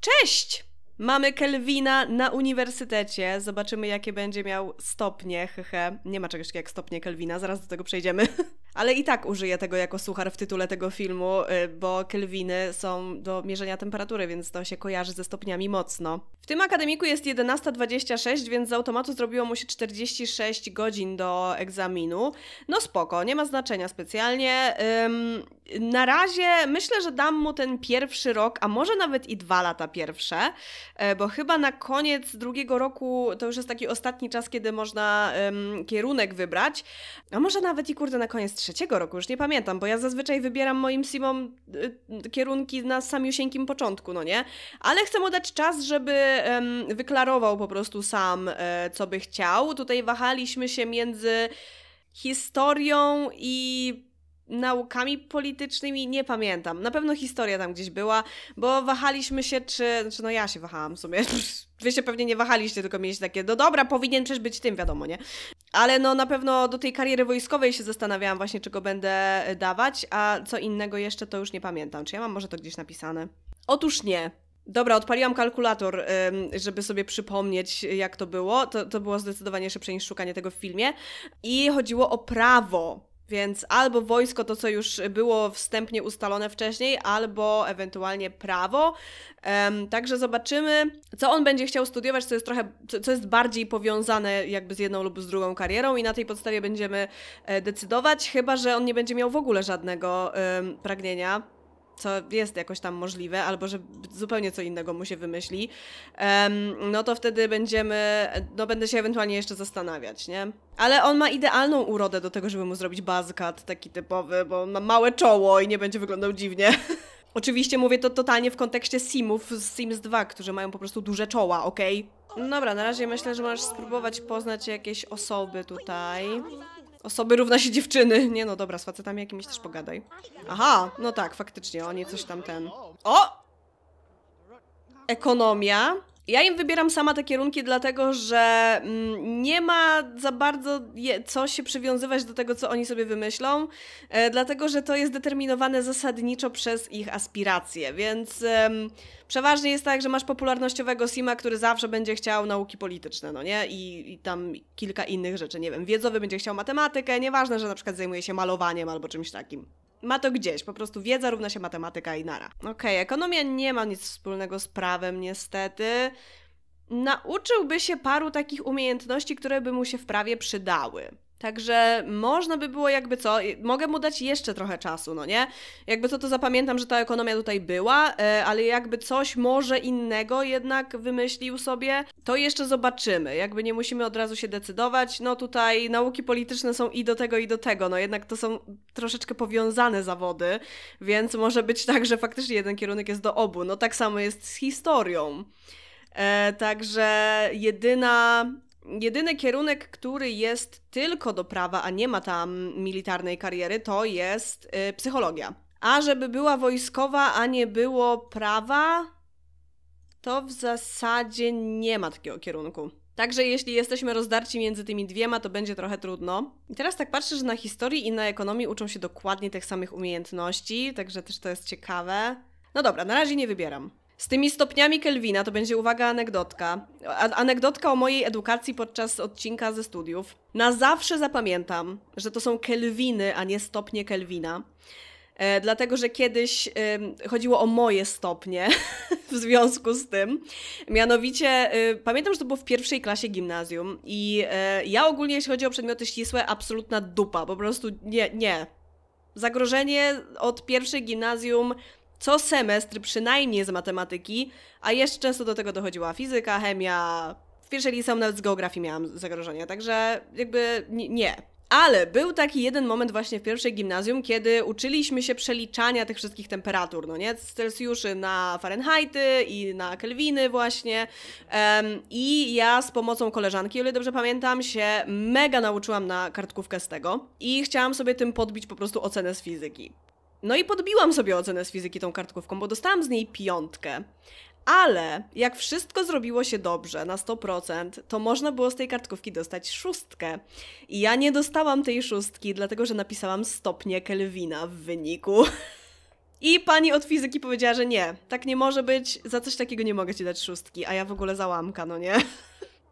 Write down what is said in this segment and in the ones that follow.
Cześć! Mamy Kelvina na uniwersytecie. Zobaczymy, jakie będzie miał stopnie. Hehe. Nie ma czegoś takiego jak stopnie Kelvina, zaraz do tego przejdziemy. Ale i tak użyję tego jako suchar w tytule tego filmu, y, bo kelwiny są do mierzenia temperatury, więc to się kojarzy ze stopniami mocno. W tym akademiku jest 11.26, więc z automatu zrobiło mu się 46 godzin do egzaminu. No spoko, nie ma znaczenia specjalnie. Ym, na razie myślę, że dam mu ten pierwszy rok, a może nawet i dwa lata pierwsze, y, bo chyba na koniec drugiego roku to już jest taki ostatni czas, kiedy można ym, kierunek wybrać, a może nawet i kurde na koniec trzeciego roku, już nie pamiętam, bo ja zazwyczaj wybieram moim simom y, kierunki na samiusieńkim początku, no nie? Ale chcę mu dać czas, żeby wyklarował po prostu sam, e, co by chciał. Tutaj wahaliśmy się między historią i naukami politycznymi, nie pamiętam. Na pewno historia tam gdzieś była, bo wahaliśmy się, czy. Znaczy, no ja się wahałam w sumie. Wy się pewnie nie wahaliście, tylko mieliście takie, no dobra, powinien przecież być tym, wiadomo, nie? Ale no na pewno do tej kariery wojskowej się zastanawiałam właśnie, czego będę e, dawać, a co innego jeszcze to już nie pamiętam. Czy ja mam może to gdzieś napisane? Otóż nie. Dobra, odpaliłam kalkulator, żeby sobie przypomnieć, jak to było. To, to było zdecydowanie szybsze niż szukanie tego w filmie. I chodziło o prawo. Więc albo wojsko, to co już było wstępnie ustalone wcześniej, albo ewentualnie prawo. Um, także zobaczymy, co on będzie chciał studiować, co jest trochę, co jest bardziej powiązane jakby z jedną lub z drugą karierą i na tej podstawie będziemy e, decydować, chyba że on nie będzie miał w ogóle żadnego pragnienia co jest jakoś tam możliwe, albo że zupełnie co innego mu się wymyśli, no to wtedy będziemy, no będę się ewentualnie jeszcze zastanawiać, nie? Ale on ma idealną urodę do tego, żeby mu zrobić bazkat taki typowy, bo on ma małe czoło i nie będzie wyglądał dziwnie. Oczywiście mówię to totalnie w kontekście Simów z Sims 2, którzy mają po prostu duże czoła, ok? No dobra, na razie myślę, że możesz spróbować poznać jakieś osoby tutaj. Osoby równa się dziewczyny. Nie no, dobra, z facetami jakimiś też pogadaj. Aha, no tak, faktycznie, oni coś tam ten... O! Ekonomia. Ja im wybieram sama te kierunki, dlatego że mm, nie ma za bardzo co się przywiązywać do tego, co oni sobie wymyślą, e, dlatego że to jest determinowane zasadniczo przez ich aspiracje, więc przeważnie jest tak, że masz popularnościowego Sima, który zawsze będzie chciał nauki polityczne, no nie? I, I, tam kilka innych rzeczy, nie wiem, wiedzowy będzie chciał matematykę, nieważne, że na przykład zajmuje się malowaniem albo czymś takim ma to gdzieś, po prostu wiedza równa się matematyka i nara. Okej, okay, ekonomia nie ma nic wspólnego z prawem niestety. Nauczyłby się paru takich umiejętności, które by mu się w prawie przydały. Także można by było jakby co, mogę mu dać jeszcze trochę czasu, no nie? Jakby co to zapamiętam, że ta ekonomia tutaj była, e, ale jakby coś może innego jednak wymyślił sobie, to jeszcze zobaczymy. Jakby nie musimy od razu się decydować. No tutaj nauki polityczne są i do tego, i do tego. No jednak to są troszeczkę powiązane zawody, więc może być tak, że faktycznie jeden kierunek jest do obu. No tak samo jest z historią. E, także jedyna Jedyny kierunek, który jest tylko do prawa, a nie ma tam militarnej kariery, to jest y, psychologia. A żeby była wojskowa, a nie było prawa, to w zasadzie nie ma takiego kierunku. Także jeśli jesteśmy rozdarci między tymi dwiema, to będzie trochę trudno. I teraz tak patrzę, że na historii i na ekonomii uczą się dokładnie tych samych umiejętności, także też to jest ciekawe. No dobra, na razie nie wybieram. Z tymi stopniami Kelwina to będzie uwaga anegdotka. A anegdotka o mojej edukacji podczas odcinka ze studiów. Na zawsze zapamiętam, że to są Kelwiny, a nie stopnie Kelwina. E, dlatego, że kiedyś e, chodziło o moje stopnie w związku z tym. Mianowicie e, pamiętam, że to było w pierwszej klasie gimnazjum i e, ja ogólnie, jeśli chodzi o przedmioty ścisłe, absolutna dupa. Po prostu nie, nie. Zagrożenie od pierwszej gimnazjum co semestr przynajmniej z matematyki, a jeszcze często do tego dochodziła fizyka, chemia. W pierwszej liceum nawet z geografii miałam zagrożenia, także jakby nie. Ale był taki jeden moment właśnie w pierwszej gimnazjum, kiedy uczyliśmy się przeliczania tych wszystkich temperatur, no nie? Z Celsjuszy na Fahrenheity i na Kelwiny właśnie. Um, I ja z pomocą koleżanki, o ile dobrze pamiętam, się mega nauczyłam na kartkówkę z tego i chciałam sobie tym podbić po prostu ocenę z fizyki. No i podbiłam sobie ocenę z fizyki tą kartkówką, bo dostałam z niej piątkę. Ale jak wszystko zrobiło się dobrze na 100%, to można było z tej kartkówki dostać szóstkę. I ja nie dostałam tej szóstki, dlatego że napisałam stopnie Kelwina w wyniku. I pani od fizyki powiedziała, że nie, tak nie może być, za coś takiego nie mogę ci dać szóstki, a ja w ogóle załamka, no nie?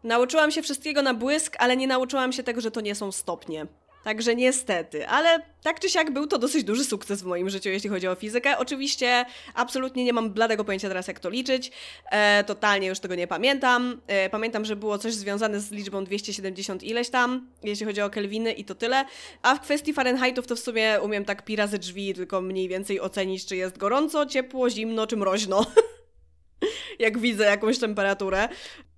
Nauczyłam się wszystkiego na błysk, ale nie nauczyłam się tego, że to nie są stopnie. Także niestety, ale tak czy siak był to dosyć duży sukces w moim życiu, jeśli chodzi o fizykę. Oczywiście absolutnie nie mam bladego pojęcia teraz, jak to liczyć. E, totalnie już tego nie pamiętam. E, pamiętam, że było coś związane z liczbą 270 ileś tam, jeśli chodzi o kelwiny i to tyle. A w kwestii Fahrenheitów to w sumie umiem tak pi razy drzwi, tylko mniej więcej ocenić, czy jest gorąco, ciepło, zimno, czy mroźno. jak widzę jakąś temperaturę.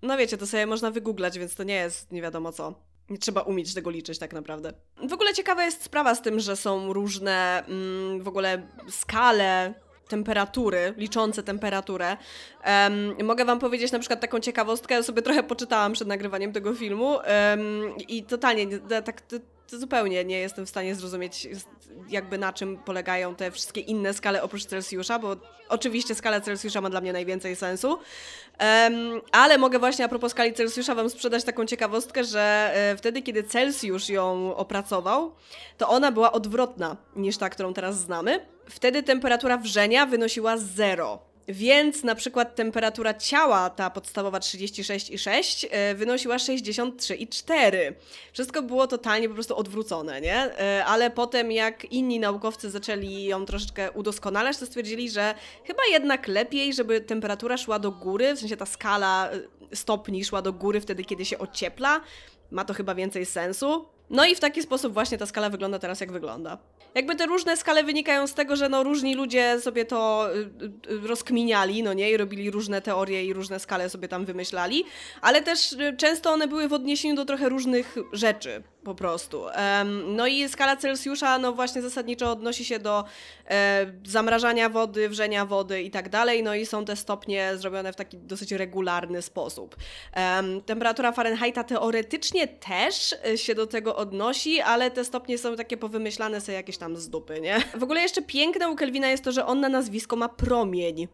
No wiecie, to sobie można wygooglać, więc to nie jest nie wiadomo co. Nie trzeba umieć tego liczyć tak naprawdę. W ogóle ciekawa jest sprawa z tym, że są różne mm, w ogóle skale temperatury, liczące temperaturę. Um, mogę Wam powiedzieć na przykład taką ciekawostkę, sobie trochę poczytałam przed nagrywaniem tego filmu um, i totalnie tak, tak zupełnie nie jestem w stanie zrozumieć jakby na czym polegają te wszystkie inne skale oprócz Celsjusza, bo oczywiście skala Celsjusza ma dla mnie najwięcej sensu, um, ale mogę właśnie a propos skali Celsjusza wam sprzedać taką ciekawostkę, że e, wtedy, kiedy Celsjusz ją opracował, to ona była odwrotna niż ta, którą teraz znamy. Wtedy temperatura wrzenia wynosiła 0 więc na przykład temperatura ciała, ta podstawowa 36,6, e, wynosiła 63,4. Wszystko było totalnie po prostu odwrócone, nie? E, ale potem, jak inni naukowcy zaczęli ją troszeczkę udoskonalać, to stwierdzili, że chyba jednak lepiej, żeby temperatura szła do góry, w sensie ta skala e, stopni szła do góry wtedy, kiedy się ociepla. Ma to chyba więcej sensu. No i w taki sposób właśnie ta skala wygląda teraz, jak wygląda. Jakby te różne skale wynikają z tego, że no różni ludzie sobie to y, y, rozkminiali, no nie, i robili różne teorie i różne skale sobie tam wymyślali, ale też y, często one były w odniesieniu do trochę różnych rzeczy po prostu. No i skala Celsjusza, no właśnie zasadniczo odnosi się do e, zamrażania wody, wrzenia wody i tak dalej, no i są te stopnie zrobione w taki dosyć regularny sposób. Temperatura Fahrenheita teoretycznie też e, się do tego odnosi, ale te stopnie są takie powymyślane sobie jakieś tam z dupy, nie? W ogóle jeszcze piękne u Kelvina jest to, że on na nazwisko ma promień.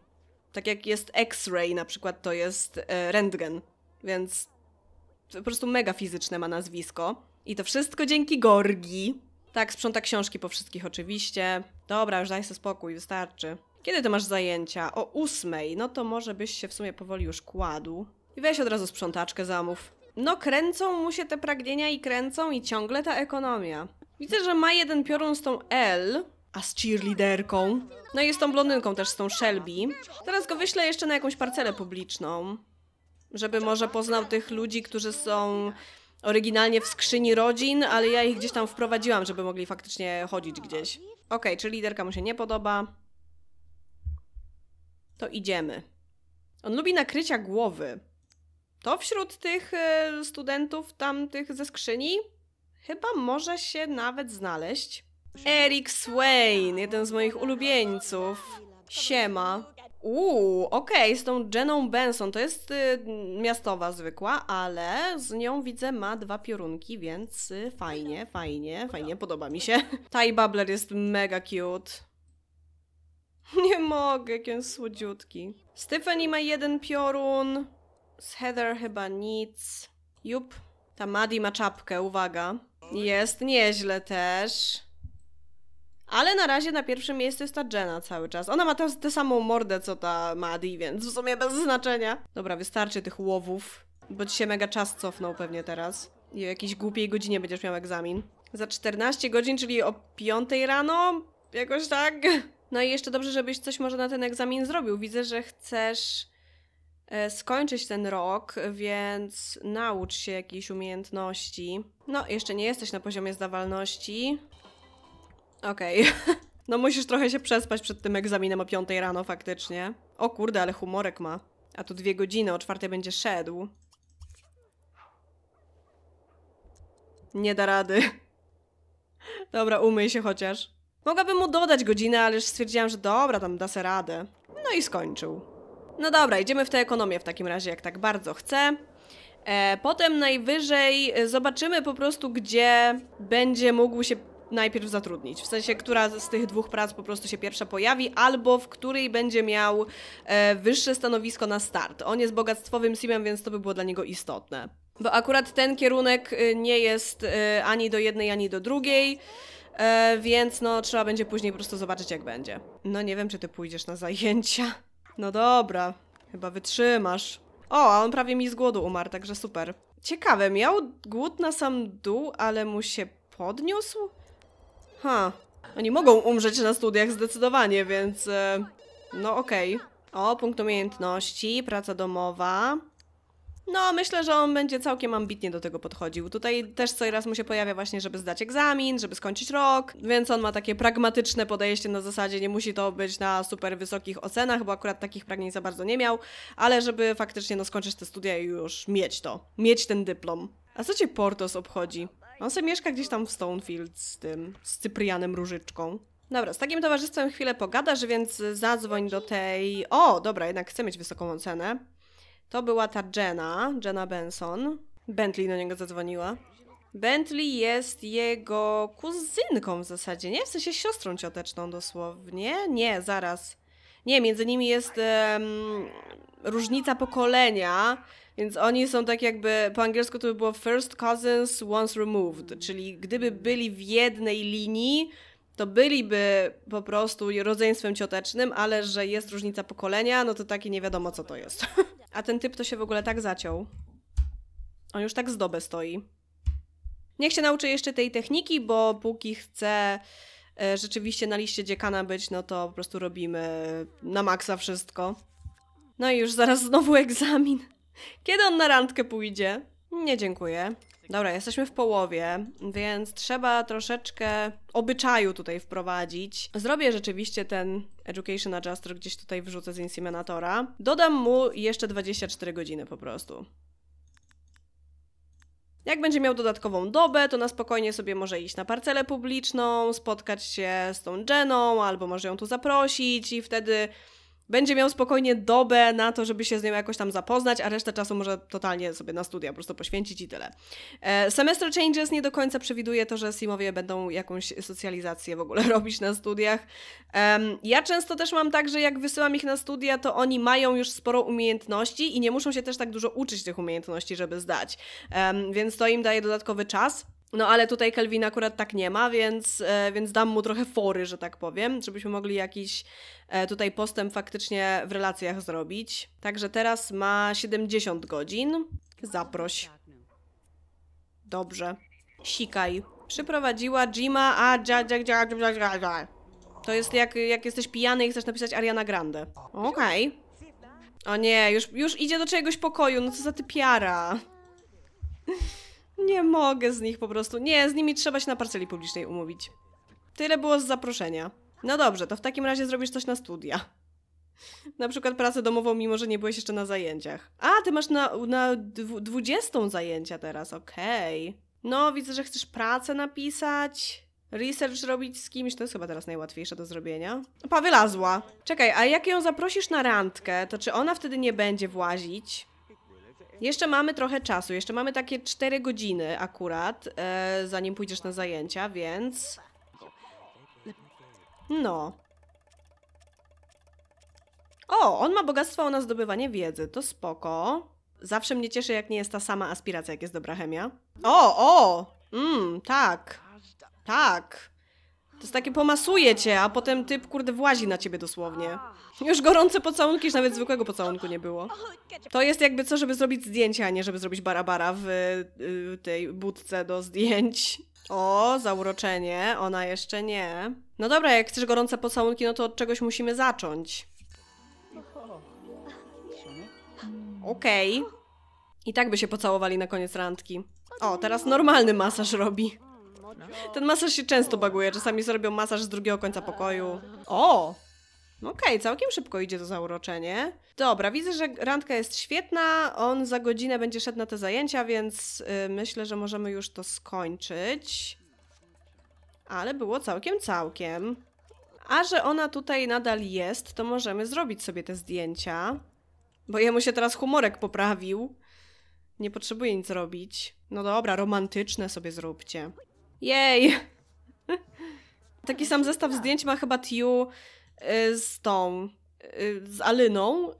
Tak jak jest X-ray na przykład, to jest e, rentgen, więc po prostu mega fizyczne ma nazwisko. I to wszystko dzięki Gorgi. Tak, sprząta książki po wszystkich oczywiście. Dobra, już daj sobie spokój, wystarczy. Kiedy ty masz zajęcia? O ósmej. No to może byś się w sumie powoli już kładł. I weź od razu sprzątaczkę zamów no kręcą mu się te pragnienia i kręcą i ciągle ta ekonomia. Widzę, że ma jeden piorun z tą L, a z cheerleaderką. No i z tą blondynką też, z tą Shelby. Teraz go wyślę jeszcze na jakąś parcelę publiczną. Żeby może poznał tych ludzi, którzy są oryginalnie w skrzyni rodzin, ale ja ich gdzieś tam wprowadziłam, żeby mogli faktycznie chodzić gdzieś. Okej, okay, czy liderka mu się nie podoba? To idziemy. On lubi nakrycia głowy to wśród tych e, studentów tamtych ze skrzyni chyba może się nawet znaleźć. Eric Swain, jeden z moich ulubieńców. Siema. Uuu, okej, okay, z tą Jeną Benson, to jest y, miastowa zwykła, ale z nią widzę ma dwa piorunki, więc y, fajnie, fajnie, fajnie, podoba mi się. Ty Bubbler jest mega cute. Nie mogę, jaki on słodziutki. Stephanie ma jeden piorun. Z Heather chyba nic. Jup. Ta Madi ma czapkę, uwaga. Jest nieźle też. Ale na razie na pierwszym miejscu jest ta Jenna cały czas. Ona ma tę, tę samą mordę co ta Madi, więc w sumie bez znaczenia. Dobra, wystarczy tych łowów, bo ci się mega czas cofnął pewnie teraz. I o jakiejś głupiej godzinie będziesz miał egzamin. Za 14 godzin, czyli o 5 rano? Jakoś tak? No i jeszcze dobrze, żebyś coś może na ten egzamin zrobił. Widzę, że chcesz E, skończyć ten rok, więc naucz się jakiejś umiejętności. No, jeszcze nie jesteś na poziomie zdawalności. Okej. Okay. No musisz trochę się przespać przed tym egzaminem o 5 rano faktycznie. O kurde, ale humorek ma. A tu dwie godziny, o czwartej będzie szedł. Nie da rady. Dobra, umyj się chociaż. Mogłabym mu dodać godzinę, ale już stwierdziłam, że dobra, tam da se radę. No i skończył. No dobra, idziemy w tę ekonomię w takim razie, jak tak bardzo chcę. E, potem najwyżej e, zobaczymy po prostu, gdzie będzie mógł się najpierw zatrudnić. W sensie, która z tych dwóch prac po prostu się pierwsza pojawi, albo w której będzie miał e, wyższe stanowisko na start. On jest bogactwowym simem, więc to by było dla niego istotne. Bo akurat ten kierunek nie jest ani do jednej, ani do drugiej. Więc no, trzeba będzie później po prostu zobaczyć, jak będzie. No, nie wiem, czy ty pójdziesz na zajęcia. No dobra, chyba wytrzymasz. O, a on prawie mi z głodu umarł, także super. Ciekawe, miał głód na sam dół, ale mu się podniósł? Ha, oni mogą umrzeć na studiach zdecydowanie, więc... E, no okej. Okay. O, punkt umiejętności, praca domowa. No, myślę, że on będzie całkiem ambitnie do tego podchodził. Tutaj też co raz mu się pojawia właśnie, żeby zdać egzamin, żeby skończyć rok, więc on ma takie pragmatyczne podejście na zasadzie, nie musi to być na super wysokich ocenach, bo akurat takich pragnień za bardzo nie miał, ale żeby faktycznie no, skończyć te studia i już mieć to, mieć ten dyplom. A co cię Portos obchodzi? On sobie mieszka gdzieś tam w Stonefield z tym, z Cyprianem Różyczką. Dobra, z takim towarzystwem chwilę pogadasz, więc zadzwoń do tej... O, dobra, jednak chcę mieć wysoką ocenę. To była ta Jenna, Jenna Benson. Bentley do niego zadzwoniła. Bentley jest jego kuzynką w zasadzie, nie? W sensie siostrą cioteczną dosłownie. Nie, zaraz. Nie, między nimi jest um, różnica pokolenia, więc oni są tak jakby, po angielsku to by było first cousins once removed, czyli gdyby byli w jednej linii, to byliby po prostu rodzeństwem ciotecznym, ale że jest różnica pokolenia, no to takie nie wiadomo, co to jest. A ten typ to się w ogóle tak zaciął. On już tak dobę stoi. Niech się nauczy jeszcze tej techniki, bo póki chce e, rzeczywiście na liście dziekana być, no to po prostu robimy na maksa wszystko. No i już zaraz znowu egzamin. Kiedy on na randkę pójdzie? Nie dziękuję. Dobra, jesteśmy w połowie, więc trzeba troszeczkę obyczaju tutaj wprowadzić. Zrobię rzeczywiście ten Education Adjuster, gdzieś tutaj wrzucę z Inseminatora. Dodam mu jeszcze 24 godziny po prostu. Jak będzie miał dodatkową dobę, to na spokojnie sobie może iść na parcelę publiczną, spotkać się z tą Jeną, albo może ją tu zaprosić i wtedy będzie miał spokojnie dobę na to, żeby się z nią jakoś tam zapoznać, a resztę czasu może totalnie sobie na studia po prostu poświęcić i tyle. E, semester Changes nie do końca przewiduje to, że Simowie będą jakąś socjalizację w ogóle robić na studiach. ja często też mam tak, że jak wysyłam ich na studia, to oni mają już sporo umiejętności i nie muszą się też tak dużo uczyć tych umiejętności, żeby zdać. więc to im daje dodatkowy czas no ale tutaj Kelvin akurat tak nie ma, więc, e, więc dam mu trochę fory, że tak powiem, żebyśmy mogli jakiś e, tutaj postęp faktycznie w relacjach zrobić. Także teraz ma 70 godzin. Zaproś. Dobrze. Sikaj. Przyprowadziła Jima, a dzia, dzia, dzia, dzia, dzia, dzia. To jest jak, jak jesteś pijany i chcesz napisać Ariana Grande. Okej. Okay. O nie, już, już idzie do czegoś pokoju, no co za ty piara? Nie mogę z nich po prostu. Nie, z nimi trzeba się na parceli publicznej umówić. Tyle było z zaproszenia. No dobrze, to w takim razie zrobisz coś na studia. Na przykład pracę domową, mimo że nie byłeś jeszcze na zajęciach. A, ty masz na, na 20 zajęcia teraz, okej. Okay. No, widzę, że chcesz pracę napisać, research robić z kimś, to jest chyba teraz najłatwiejsze do zrobienia. Pa, wylazła. Czekaj, a jak ją zaprosisz na randkę, to czy ona wtedy nie będzie włazić? Jeszcze mamy trochę czasu, jeszcze mamy takie 4 godziny akurat, e, zanim pójdziesz na zajęcia, więc... No. O, on ma bogactwo na zdobywanie wiedzy, to spoko. Zawsze mnie cieszy, jak nie jest ta sama aspiracja, jak jest dobra chemia. O, o! Mmm, tak. Tak. To jest takie pomasuje cię, a potem typ kurde włazi na ciebie dosłownie. Już gorące pocałunki, już nawet zwykłego pocałunku nie było. To jest jakby co, żeby zrobić zdjęcia, a nie żeby zrobić barabara w y, tej budce do zdjęć. O, zauroczenie. Ona jeszcze nie. No dobra, jak chcesz gorące pocałunki, no to od czegoś musimy zacząć. Okej. Okay. I tak by się pocałowali na koniec randki. O, teraz normalny masaż robi. No. Ten masaż się często baguje, czasami zrobią masaż z drugiego końca pokoju. O! No okej, okay, całkiem szybko idzie to zauroczenie. Dobra, widzę, że randka jest świetna. On za godzinę będzie szedł na te zajęcia, więc yy, myślę, że możemy już to skończyć. Ale było całkiem, całkiem. A że ona tutaj nadal jest, to możemy zrobić sobie te zdjęcia. Bo jemu się teraz humorek poprawił. Nie potrzebuje nic robić. No dobra, romantyczne sobie zróbcie. Jej! Taki sam zestaw zdjęć ma chyba Tiu y, z tą, y, z Alyną y,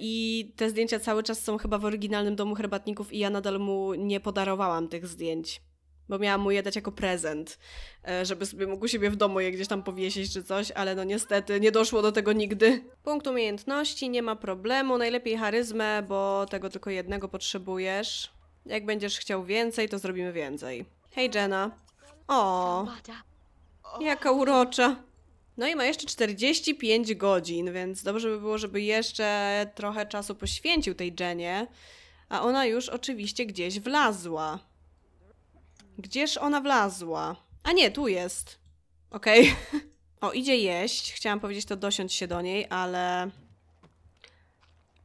i te zdjęcia cały czas są chyba w oryginalnym domu herbatników i ja nadal mu nie podarowałam tych zdjęć. Bo miałam mu je dać jako prezent, żeby sobie mógł siebie w domu je gdzieś tam powiesić czy coś, ale no niestety nie doszło do tego nigdy. Punkt umiejętności, nie ma problemu, najlepiej charyzmę, bo tego tylko jednego potrzebujesz. Jak będziesz chciał więcej, to zrobimy więcej. Hej Jenna. O, jaka urocza. No i ma jeszcze 45 godzin, więc dobrze by było, żeby jeszcze trochę czasu poświęcił tej Jenie. A ona już oczywiście gdzieś wlazła. Gdzież ona wlazła? A nie, tu jest. Okej. Okay. O, idzie jeść. Chciałam powiedzieć to dosiądź się do niej, ale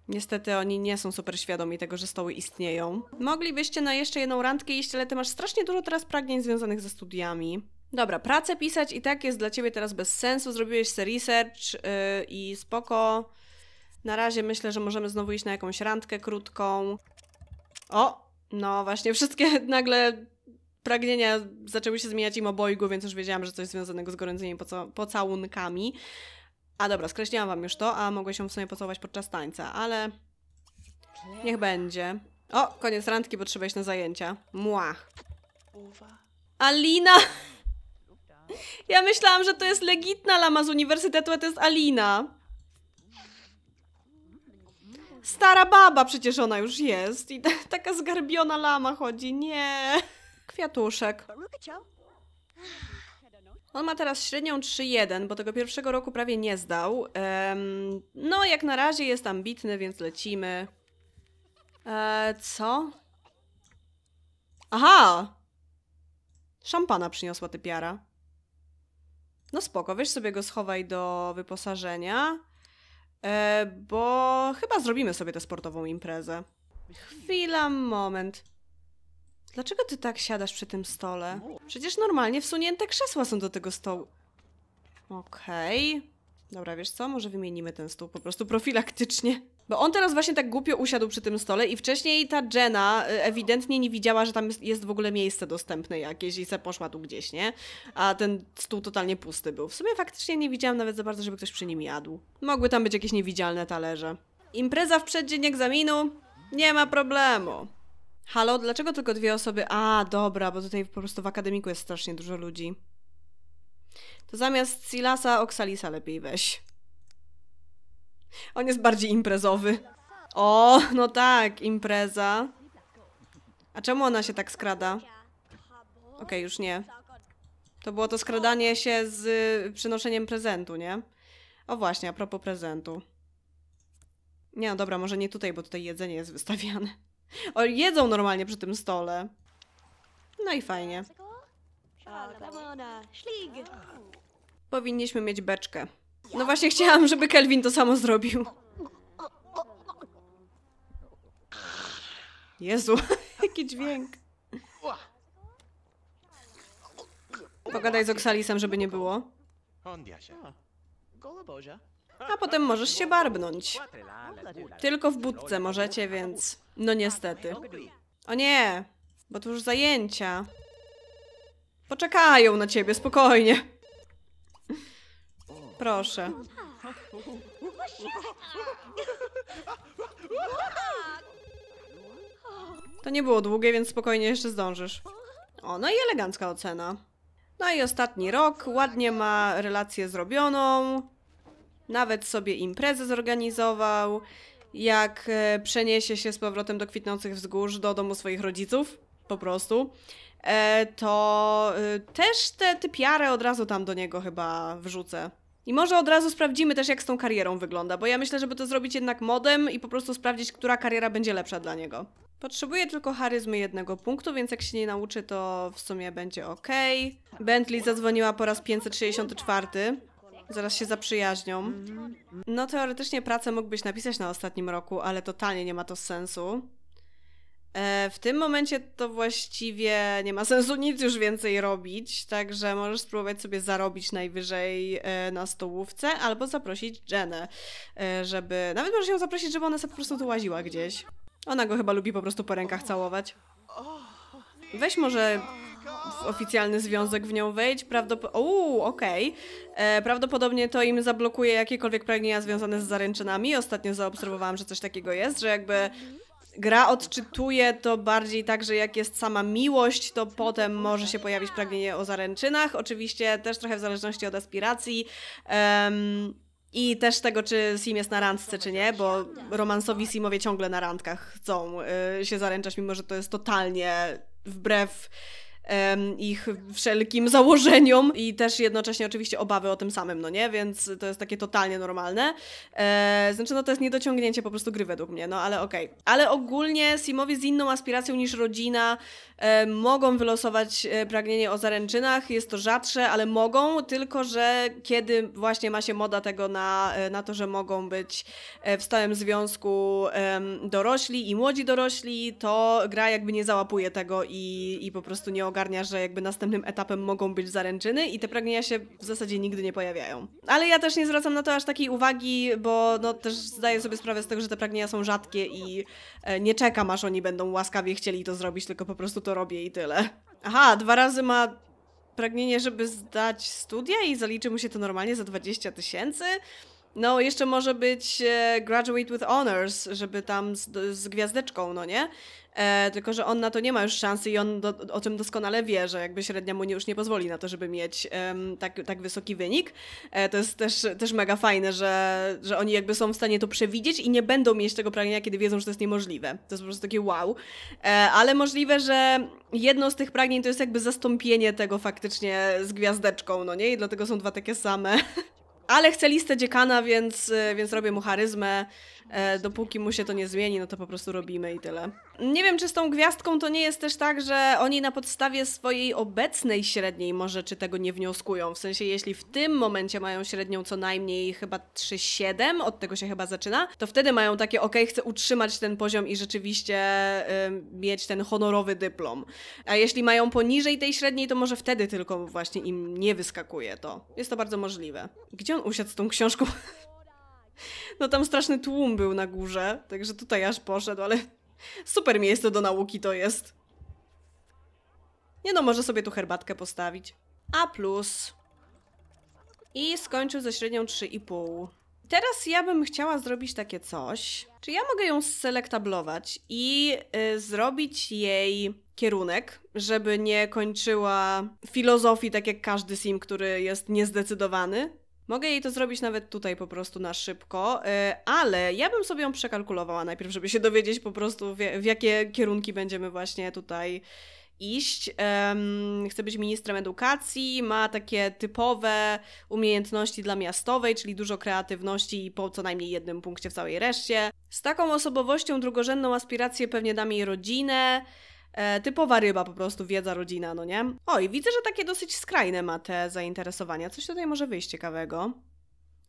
Niestety oni nie są super świadomi tego, że stoły istnieją. Moglibyście na jeszcze jedną randkę iść, ale ty masz strasznie dużo teraz pragnień związanych ze studiami. Dobra, pracę pisać i tak jest dla ciebie teraz bez sensu. Zrobiłeś sobie research yy, i spoko. Na razie myślę, że możemy znowu iść na jakąś randkę krótką. O! No właśnie, wszystkie nagle pragnienia zaczęły się zmieniać im obojgu, więc już wiedziałam, że coś związanego z gorącymi poca pocałunkami. A dobra, skreśliłam wam już to, a mogę się w sumie pocałować podczas tańca, ale niech będzie. O, koniec randki, bo trzeba iść na zajęcia. Mła. Alina! Ja myślałam, że to jest legitna lama z uniwersytetu, a to jest Alina. Stara baba przecież ona już jest i taka zgarbiona lama chodzi. Nie. Kwiatuszek. On ma teraz średnią 3-1, bo tego pierwszego roku prawie nie zdał. no, jak na razie jest ambitny, więc lecimy. E, co? Aha! Szampana przyniosła typiara. No spoko, weź sobie go schowaj do wyposażenia, e, bo chyba zrobimy sobie tę sportową imprezę. Chwila, moment. Dlaczego ty tak siadasz przy tym stole? No. Przecież normalnie wsunięte krzesła są do tego stołu. Okej. Okay. Dobra, wiesz co? Może wymienimy ten stół po prostu profilaktycznie. Bo on teraz właśnie tak głupio usiadł przy tym stole i wcześniej ta Jenna y, ewidentnie nie widziała, że tam jest w ogóle miejsce dostępne jakieś i se poszła tu gdzieś, nie? A ten stół totalnie pusty był. W sumie faktycznie nie widziałam nawet za bardzo, żeby ktoś przy nim jadł. Mogły tam być jakieś niewidzialne talerze. Impreza w przeddzień egzaminu? Nie ma problemu. Halo, dlaczego tylko dwie osoby? A, dobra, bo tutaj po prostu w akademiku jest strasznie dużo ludzi. To zamiast Silasa Oksalisa lepiej weź. On jest bardziej imprezowy. O, no tak, impreza. A czemu ona się tak skrada? Okej, okay, już nie. To było to skradanie się z przynoszeniem prezentu, nie? O właśnie, a propos prezentu. Nie, no dobra, może nie tutaj, bo tutaj jedzenie jest wystawiane. O, jedzą normalnie przy tym stole. No i fajnie. Uh, Powinniśmy mieć beczkę. No właśnie chciałam, żeby Kelvin to samo zrobił. Jezu, jaki dźwięk. Pogadaj z Oksalisem, żeby nie było a potem możesz się barbnąć. Tylko w budce możecie, więc... No niestety. O nie, bo to już zajęcia. Poczekają na ciebie, spokojnie. Proszę. To nie było długie, więc spokojnie jeszcze zdążysz. O, no i elegancka ocena. No i ostatni rok, ładnie ma relację zrobioną, nawet sobie imprezę zorganizował, jak e, przeniesie się z powrotem do kwitnących wzgórz, do domu swoich rodziców, po prostu, e, to e, też te typiarę od razu tam do niego chyba wrzucę. I może od razu sprawdzimy też, jak z tą karierą wygląda, bo ja myślę, żeby to zrobić jednak modem i po prostu sprawdzić, która kariera będzie lepsza dla niego. Potrzebuje tylko charyzmy jednego punktu, więc jak się nie nauczy, to w sumie będzie ok. Bentley zadzwoniła po raz 564. Zaraz się zaprzyjaźnią. No teoretycznie pracę mógłbyś napisać na ostatnim roku, ale totalnie nie ma to sensu. E, w tym momencie to właściwie nie ma sensu nic już więcej robić, także możesz spróbować sobie zarobić najwyżej e, na stołówce albo zaprosić Jenę, e, żeby... Nawet możesz ją zaprosić, żeby ona sobie po prostu tu łaziła gdzieś. Ona go chyba lubi po prostu po rękach całować. Weź może w oficjalny związek w nią wejść. Prawdopod Uuu, okej. Okay. E, prawdopodobnie to im zablokuje jakiekolwiek pragnienia związane z zaręczynami. Ostatnio zaobserwowałam, że coś takiego jest, że jakby gra odczytuje to bardziej tak, że jak jest sama miłość, to potem może się pojawić pragnienie o zaręczynach. Oczywiście też trochę w zależności od aspiracji. Um, i też tego, czy Sim jest na randce, czy nie, bo romansowi Simowie ciągle na randkach chcą y, się zaręczać, mimo że to jest totalnie wbrew ich wszelkim założeniom i też jednocześnie oczywiście obawy o tym samym, no nie? Więc to jest takie totalnie normalne. E, znaczy, no to jest niedociągnięcie po prostu gry według mnie, no ale okej. Okay. Ale ogólnie Simowie z inną aspiracją niż rodzina e, mogą wylosować e, pragnienie o zaręczynach, jest to rzadsze, ale mogą, tylko że kiedy właśnie ma się moda tego na, na to, że mogą być w stałym związku dorośli i młodzi dorośli, to gra jakby nie załapuje tego i, i po prostu nie ogarnia ogarnia, że jakby następnym etapem mogą być zaręczyny i te pragnienia się w zasadzie nigdy nie pojawiają. Ale ja też nie zwracam na to aż takiej uwagi, bo no też zdaję sobie sprawę z tego, że te pragnienia są rzadkie i e, nie czekam aż oni będą łaskawie chcieli to zrobić, tylko po prostu to robię i tyle. Aha, dwa razy ma pragnienie, żeby zdać studia i zaliczy mu się to normalnie za 20 tysięcy. No, jeszcze może być e, graduate with honors, żeby tam z, z, gwiazdeczką, no nie? E, tylko, że on na to nie ma już szansy i on do, o tym doskonale wie, że jakby średnia mu już nie pozwoli na to, żeby mieć tak, tak wysoki wynik. E, to jest też, też mega fajne, że, że oni jakby są w stanie to przewidzieć i nie będą mieć tego pragnienia, kiedy wiedzą, że to jest niemożliwe. To jest po prostu takie wow. E, ale możliwe, że jedno z tych pragnień to jest jakby zastąpienie tego faktycznie z gwiazdeczką, no nie? I dlatego są dwa takie same. Ale chcę listę dziekana, więc, e, więc robię mu charyzmę e, dopóki mu się to nie zmieni, no to po prostu robimy i tyle. Nie wiem, czy z tą gwiazdką to nie jest też tak, że oni na podstawie swojej obecnej średniej może czy tego nie wnioskują. W sensie, jeśli w tym momencie mają średnią co najmniej chyba 3,7, od tego się chyba zaczyna, to wtedy mają takie, ok, chcę utrzymać ten poziom i rzeczywiście y, mieć ten honorowy dyplom. A jeśli mają poniżej tej średniej, to może wtedy tylko właśnie im nie wyskakuje to. Jest to bardzo możliwe. Gdzie on usiadł z tą książką? No tam straszny tłum był na górze, także tutaj aż poszedł, ale super miejsce do nauki to jest. Nie no, może sobie tu herbatkę postawić. A plus. I skończył ze średnią 3,5. Teraz ja bym chciała zrobić takie coś. Czy ja mogę ją selektablować i y, zrobić jej kierunek, żeby nie kończyła filozofii, tak jak każdy sim, który jest niezdecydowany? Mogę jej to zrobić nawet tutaj po prostu na szybko, e, ale ja bym sobie ją przekalkulowała najpierw, żeby się dowiedzieć po prostu w jakie kierunki będziemy właśnie tutaj iść. chce być ministrem edukacji, ma takie typowe umiejętności dla miastowej, czyli dużo kreatywności i po co najmniej jednym punkcie w całej reszcie. Z taką osobowością drugorzędną aspirację pewnie dam jej rodzinę. E, typowa ryba po prostu, wiedza, rodzina, no nie? O, i widzę, że takie dosyć skrajne ma te zainteresowania. Coś tutaj może wyjść ciekawego.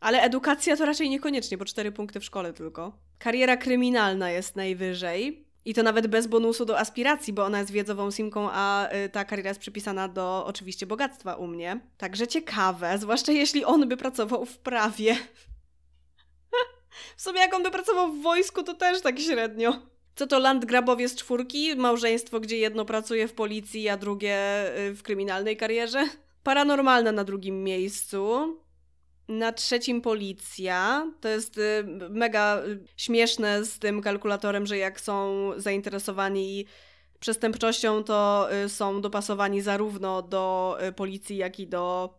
Ale edukacja to raczej niekoniecznie, bo cztery punkty w szkole tylko. Kariera kryminalna jest najwyżej. I to nawet bez bonusu do aspiracji, bo ona jest wiedzową simką, a y, ta kariera jest przypisana do oczywiście bogactwa u mnie. Także ciekawe, zwłaszcza jeśli on by pracował w prawie. w sumie jak on by pracował w wojsku, to też tak średnio. Co to landgrabowie z czwórki? Małżeństwo, gdzie jedno pracuje w policji, a drugie y, w kryminalnej karierze? Paranormalne na drugim miejscu. Na trzecim policja. To jest y, mega y, śmieszne z tym kalkulatorem, że jak są zainteresowani przestępczością, to są dopasowani zarówno do policji, jak i do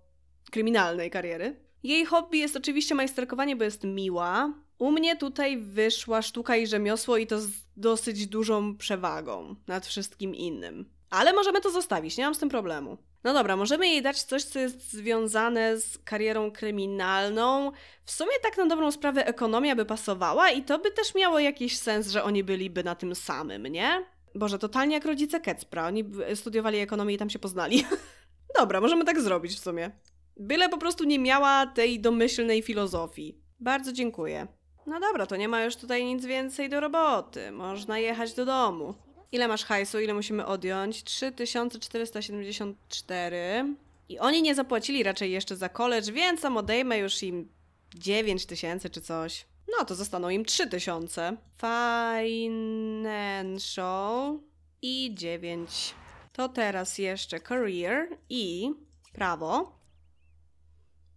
kryminalnej kariery. Jej hobby jest oczywiście majsterkowanie, bo jest miła. U mnie tutaj wyszła sztuka i rzemiosło i to z dosyć dużą przewagą nad wszystkim innym. Ale możemy to zostawić, nie mam z tym problemu. No dobra, możemy jej dać coś, co jest związane z karierą kryminalną. W sumie tak na dobrą sprawę ekonomia by pasowała i to by też miało jakiś sens, że oni byliby na tym samym, nie? Boże, totalnie jak rodzice Kecpra. Oni studiowali ekonomię i tam się poznali. dobra, możemy tak zrobić w sumie. Byle po prostu nie miała tej domyślnej filozofii. Bardzo dziękuję. No dobra, to nie ma już tutaj nic więcej do roboty. Można jechać do domu. Ile masz hajsu? Ile musimy odjąć? 3474. I oni nie zapłacili raczej jeszcze za college, więc tam odejmę już im 9000 czy coś. No to zostaną im 3000. Financial i 9. To teraz jeszcze career i prawo.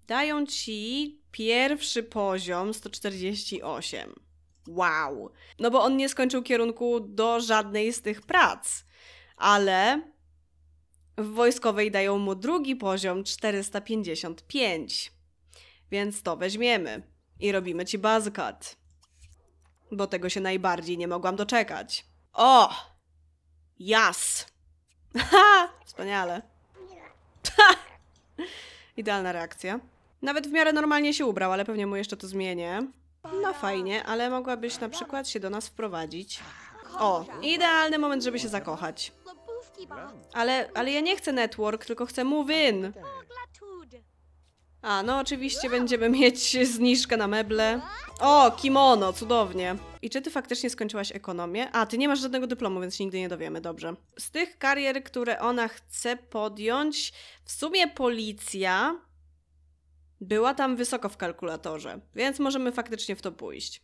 Dają ci Pierwszy poziom 148. Wow. No bo on nie skończył kierunku do żadnej z tych prac, ale w wojskowej dają mu drugi poziom 455. Więc to weźmiemy i robimy ci bazkat, Bo tego się najbardziej nie mogłam doczekać. O! Jas! Ha! Wspaniale. Ha! Idealna reakcja. Nawet w miarę normalnie się ubrał, ale pewnie mu jeszcze to zmienię. No fajnie, ale mogłabyś na przykład się do nas wprowadzić. O, idealny moment, żeby się zakochać. Ale, ale ja nie chcę network, tylko chcę move-in. A, no oczywiście będziemy mieć zniżkę na meble. O, kimono, cudownie. I czy ty faktycznie skończyłaś ekonomię? A, ty nie masz żadnego dyplomu, więc nigdy nie dowiemy, dobrze. Z tych karier, które ona chce podjąć, w sumie policja była tam wysoko w kalkulatorze, więc możemy faktycznie w to pójść.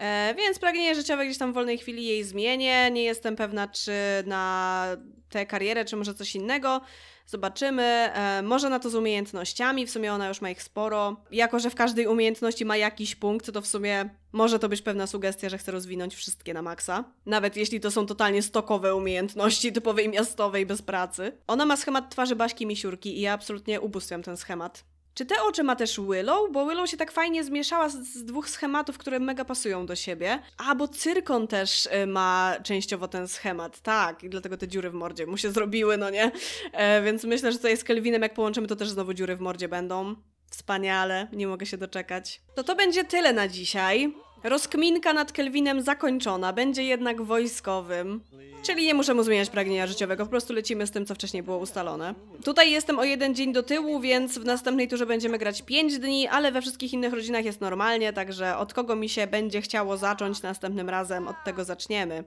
E, więc pragnienie życiowe gdzieś tam w wolnej chwili jej zmienię. Nie jestem pewna, czy na tę karierę, czy może coś innego. Zobaczymy. E, może na to z umiejętnościami. W sumie ona już ma ich sporo. Jako, że w każdej umiejętności ma jakiś punkt, to w sumie może to być pewna sugestia, że chcę rozwinąć wszystkie na maksa. Nawet jeśli to są totalnie stokowe umiejętności, typowej miastowej, bez pracy. Ona ma schemat twarzy Baśki Misiurki i ja absolutnie ubóstwiam ten schemat. Czy te oczy ma też Willow? Bo Willow się tak fajnie zmieszała z, z dwóch schematów, które mega pasują do siebie. A, bo Cyrkon też y, ma częściowo ten schemat, tak. I dlatego te dziury w mordzie mu się zrobiły, no nie? E, więc myślę, że tutaj z Kelvinem, jak połączymy, to też znowu dziury w mordzie będą. Wspaniale, nie mogę się doczekać. To to będzie tyle na dzisiaj. Rozkminka nad Kelvinem zakończona, będzie jednak wojskowym. Czyli nie muszę mu zmieniać pragnienia życiowego, po prostu lecimy z tym, co wcześniej było ustalone. Tutaj jestem o jeden dzień do tyłu, więc w następnej turze będziemy grać 5 dni, ale we wszystkich innych rodzinach jest normalnie, także od kogo mi się będzie chciało zacząć następnym razem, od tego zaczniemy.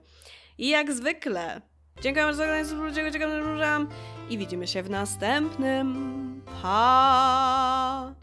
I jak zwykle, dziękuję za oglądanie, dziękuję, dziękuję i widzimy się w następnym. Pa!